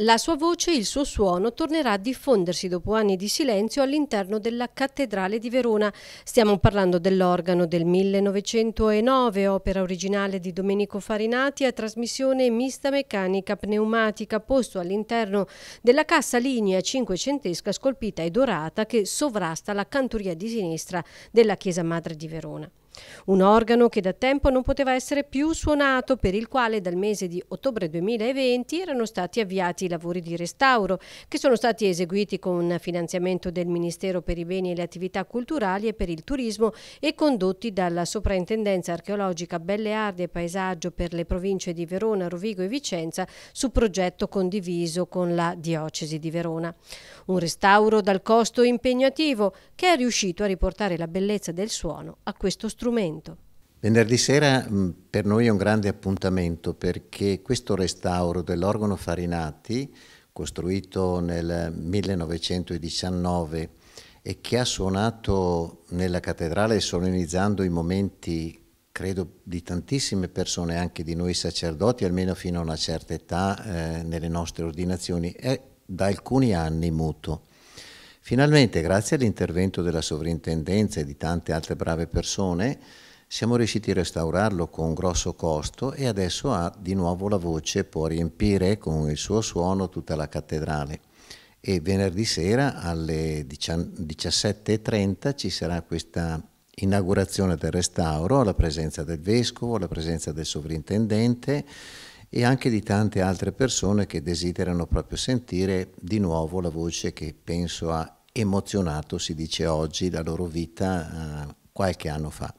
La sua voce e il suo suono tornerà a diffondersi dopo anni di silenzio all'interno della Cattedrale di Verona. Stiamo parlando dell'organo del 1909, opera originale di Domenico Farinati a trasmissione mista meccanica pneumatica, posto all'interno della cassa linea cinquecentesca scolpita e dorata che sovrasta la cantoria di sinistra della Chiesa Madre di Verona. Un organo che da tempo non poteva essere più suonato, per il quale dal mese di ottobre 2020 erano stati avviati i lavori di restauro, che sono stati eseguiti con finanziamento del Ministero per i beni e le attività culturali e per il turismo e condotti dalla Soprintendenza archeologica Belle Arti e Paesaggio per le province di Verona, Rovigo e Vicenza su progetto condiviso con la Diocesi di Verona. Un restauro dal costo impegnativo che è riuscito a riportare la bellezza del suono a questo strumento strumento. Venerdì sera mm, per noi è un grande appuntamento perché questo restauro dell'organo Farinati, costruito nel 1919 e che ha suonato nella cattedrale solennizzando i momenti credo di tantissime persone, anche di noi sacerdoti, almeno fino a una certa età eh, nelle nostre ordinazioni, è da alcuni anni muto. Finalmente, grazie all'intervento della sovrintendenza e di tante altre brave persone, siamo riusciti a restaurarlo con grosso costo e adesso ha di nuovo la voce, può riempire con il suo suono tutta la cattedrale. E venerdì sera alle 17.30 ci sarà questa inaugurazione del restauro, alla presenza del vescovo, alla presenza del sovrintendente e anche di tante altre persone che desiderano proprio sentire di nuovo la voce che penso ha emozionato, si dice oggi, la loro vita eh, qualche anno fa.